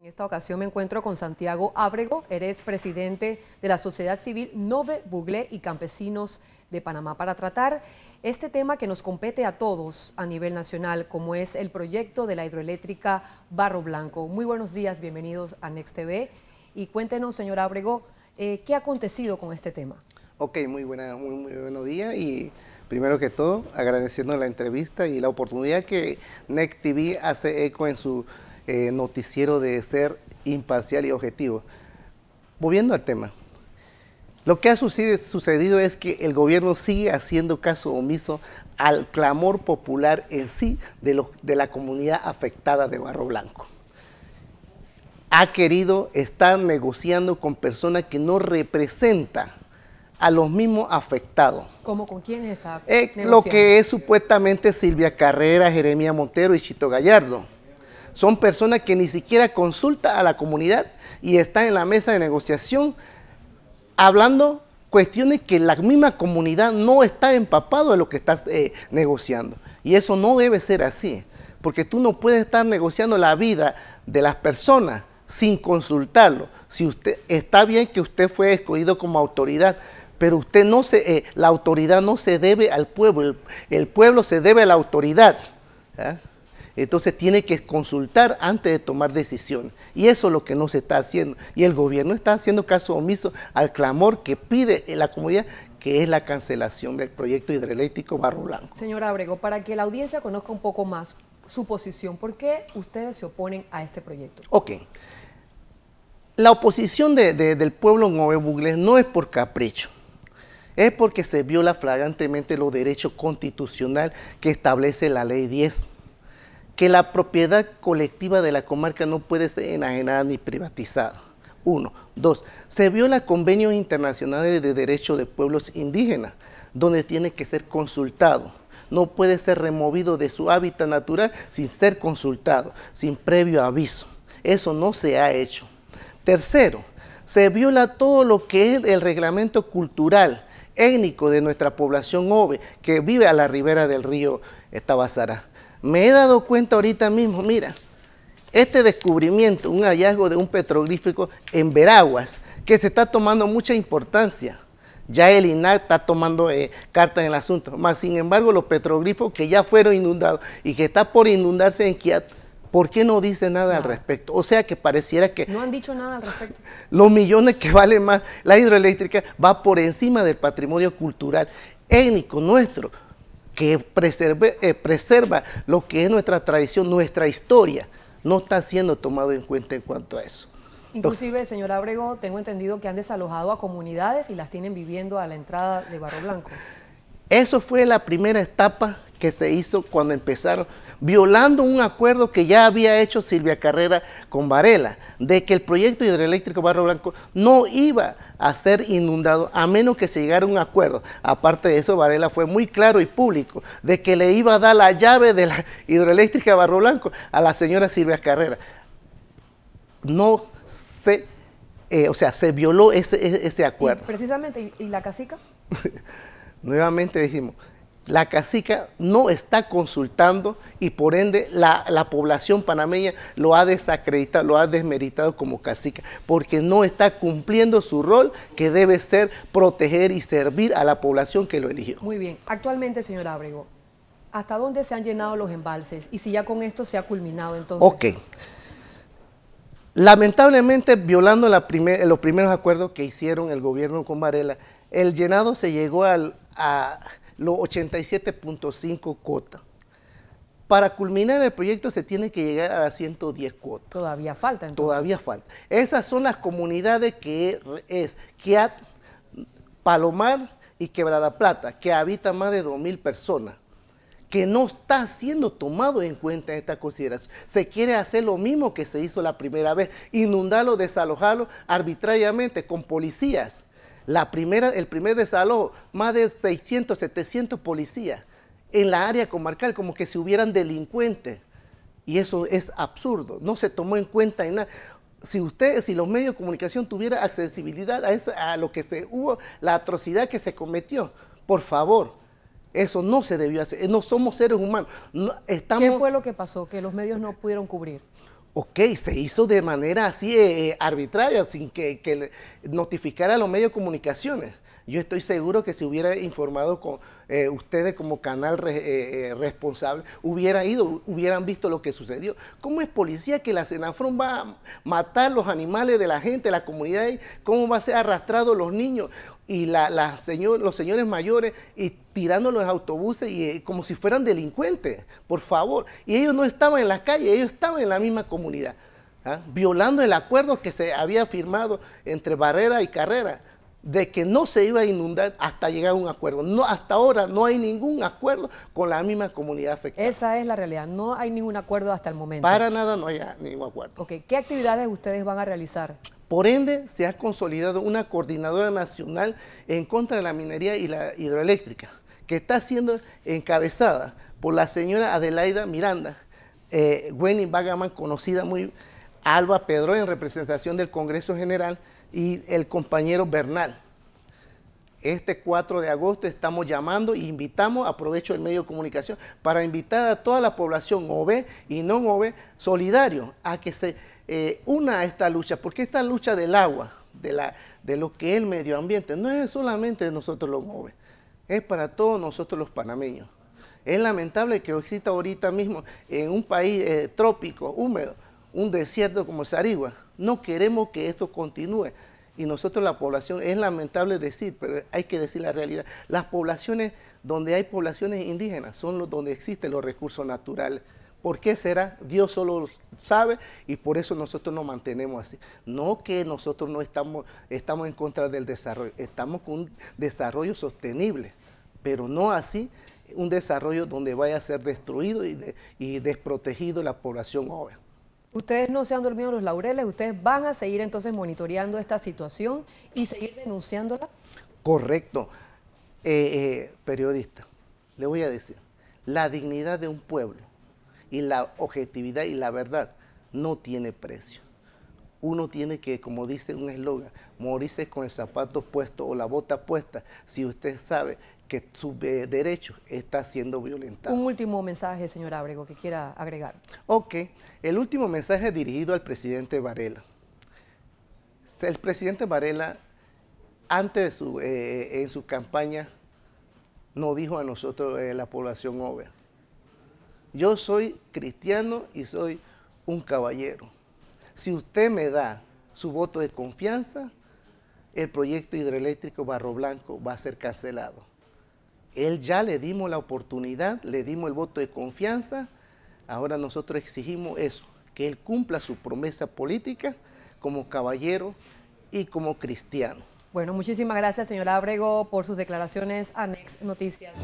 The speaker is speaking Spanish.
En esta ocasión me encuentro con Santiago Ábrego, eres presidente de la sociedad civil Nove Buglé y Campesinos de Panamá para tratar este tema que nos compete a todos a nivel nacional, como es el proyecto de la hidroeléctrica Barro Blanco. Muy buenos días, bienvenidos a Next TV y cuéntenos, señor Ábrego, eh, qué ha acontecido con este tema. Ok, muy, buena, muy, muy buenos días y primero que todo agradeciendo la entrevista y la oportunidad que Next TV hace eco en su eh, noticiero de ser imparcial y objetivo. Volviendo al tema, lo que ha sucedido es que el gobierno sigue haciendo caso omiso al clamor popular en sí de, la comunidad afectada de Barro Blanco ha querido estar negociando con personas que no representan a los mismos afectados. ¿Cómo con quiénes está? Eh, lo que es supuestamente Silvia Carrera, Jeremía Montero y Chito Gallardo. Son personas que ni siquiera consulta a la comunidad y están en la mesa de negociación hablando cuestiones que la misma comunidad no está empapado de lo que está eh, negociando. Y eso no debe ser así, porque tú no puedes estar negociando la vida de las personas sin consultarlo. Si usted está bien que usted fue escogido como autoridad, pero usted no se, eh, la autoridad no se debe al pueblo, el, pueblo se debe a la autoridad. Entonces tiene que consultar antes de tomar decisiones. Y eso es lo que no se está haciendo. Y el gobierno está haciendo caso omiso al clamor que pide la comunidad que es la cancelación del proyecto hidroeléctrico Barro Blanco. Señor Abrego, para que la audiencia conozca un poco más su posición, ¿por qué ustedes se oponen a este proyecto? Ok. La oposición de, del pueblo nuevo no es por capricho, es porque se viola flagrantemente los derechos constitucionales que establece la ley 10 que la propiedad colectiva de la comarca no puede ser enajenada ni privatizada. Uno. Dos, se viola convenios internacionales de derechos de pueblos indígenas, donde tiene que ser consultado. No puede ser removido de su hábitat natural sin ser consultado, sin previo aviso. Eso no se ha hecho. Tercero, se viola todo lo que es el reglamento cultural, étnico de nuestra población OVE, que vive a la ribera del río Estabasara. Me he dado cuenta ahorita mismo, mira, este descubrimiento, un hallazgo de un petroglífico en Veraguas, que se está tomando mucha importancia. Ya el INAC está tomando eh, carta en el asunto, más sin embargo los petroglifos que ya fueron inundados y que está por inundarse en Kiat, ¿por qué no dice nada al respecto? O sea que pareciera que... No han dicho nada al respecto. Los millones que vale más la hidroeléctrica va por encima del patrimonio cultural étnico nuestro que preserve, eh, preserva lo que es nuestra tradición, nuestra historia, no está siendo tomado en cuenta en cuanto a eso. Inclusive, señor Abrego, tengo entendido que han desalojado a comunidades y las tienen viviendo a la entrada de Barro Blanco. Eso fue la primera etapa que se hizo cuando empezaron, violando un acuerdo que ya había hecho Silvia Carrera con Varela, de que el proyecto hidroeléctrico Barro Blanco no iba a ser inundado a menos que se llegara a un acuerdo. Aparte de eso, Varela fue muy claro y público de que le iba a dar la llave de la hidroeléctrica Barro Blanco a la señora Silvia Carrera. No se, eh, o sea, se violó ese, e, acuerdo. precisamente, ¿y la casica? Nuevamente dijimos, la cacica no está consultando y por ende la, población panameña lo ha desacreditado, lo ha desmeritado como cacica, porque no está cumpliendo su rol que debe ser proteger y servir a la población que lo eligió. Muy bien, actualmente señor Ábrego, ¿hasta dónde se han llenado los embalses y si ya con esto se ha culminado entonces? Ok. Lamentablemente, violando los primeros acuerdos que hicieron el gobierno con Varela, el llenado se llegó al a los 87.5 cuotas, Para culminar el proyecto se tiene que llegar a las 110 cuotas. Todavía falta entonces. Todavía falta. Esas son las comunidades que es Palomar y Quebrada Plata, que habitan más de 2.000 personas que no está siendo tomado en cuenta en esta consideración. Se quiere hacer lo mismo que se hizo la primera vez, inundarlo, desalojarlo arbitrariamente con policías la primera, el primer desalojo, más de 600, 700 policías en la área comarcal, como que si hubieran delincuentes. Y eso es absurdo, no se tomó en cuenta en nada. Si ustedes si los medios de comunicación tuvieran accesibilidad a, a lo que se hubo, la atrocidad que se cometió, por favor, eso no se debió hacer. No somos seres humanos. No, ¿Qué fue lo que pasó que los medios no pudieron cubrir? Ok, se hizo de manera así eh, eh, arbitraria, sin que, que notificara a los medios de comunicaciones. Yo estoy seguro que si hubiera informado con eh, ustedes como canal eh, eh, responsable, hubiera ido, hubieran visto lo que sucedió. ¿Cómo es policía que la Senafron va a matar los animales de la gente, la comunidad? ¿Cómo va a ser arrastrado los niños y los señores mayores y tirándolos en autobuses y, como si fueran delincuentes? Por favor. Y ellos no estaban en la calle, ellos estaban en la misma comunidad. ¿ah? violando el acuerdo que se había firmado entre Barrera y Carrera de que no se iba a inundar hasta llegar a un acuerdo. No, hasta ahora no hay ningún acuerdo con la misma comunidad afectada. Esa es la realidad, no hay ningún acuerdo hasta el momento. Para nada no hay ningún acuerdo. Ok, ¿qué actividades ustedes van a realizar? Por ende, se ha consolidado una coordinadora nacional en contra de la minería y la hidroeléctrica, que está siendo encabezada por la señora Adelaida Miranda, eh, Bagaman, conocida muy, Alba Pedro en representación del Congreso General, y el compañero Bernal. Este 4 de agosto estamos llamando e invitamos, aprovecho el medio de comunicación, para invitar a toda la población OVE y no OVE solidario a que se eh, una a esta lucha, porque esta lucha del agua, de, la, de lo que es el medio ambiente, no es solamente de nosotros los jóvenes, es para todos nosotros los panameños. Es lamentable que exista ahorita mismo en un país eh, trópico, húmedo, un desierto como Sarigua, no queremos que esto continúe. Y nosotros la población, es lamentable decir, pero hay que decir la realidad. Las poblaciones donde hay poblaciones indígenas son los, donde existen los recursos naturales. ¿Por qué será? Dios solo sabe y por eso nosotros nos mantenemos así. No que nosotros no estamos, estamos en contra del desarrollo, estamos con un desarrollo sostenible, pero no así un desarrollo donde vaya a ser destruido y, y desprotegido la población joven. Ustedes no se han dormido los laureles, ustedes van a seguir entonces monitoreando esta situación y seguir denunciándola. Correcto. Eh, eh, periodista, le voy a decir, la dignidad de un pueblo y la objetividad y la verdad no tiene precio. Uno tiene que, como dice un eslogan, morirse con el zapato puesto o la bota puesta si usted sabe que su eh, derecho está siendo violentado. Un último mensaje, señor Ábrego, que quiera agregar. Ok, el último mensaje dirigido al presidente Varela. El presidente Varela, antes de su, eh, eh, en su campaña, nos dijo a nosotros, la población obvia, yo soy cristiano y soy un caballero. Si usted me da su voto de confianza, el proyecto hidroeléctrico Barro Blanco va a ser cancelado. Él ya le dimos la oportunidad, le dimos el voto de confianza. Ahora nosotros exigimos eso, que Él cumpla su promesa política como caballero y como cristiano. Bueno, muchísimas gracias, señora Abrego, por sus declaraciones a Next Noticias.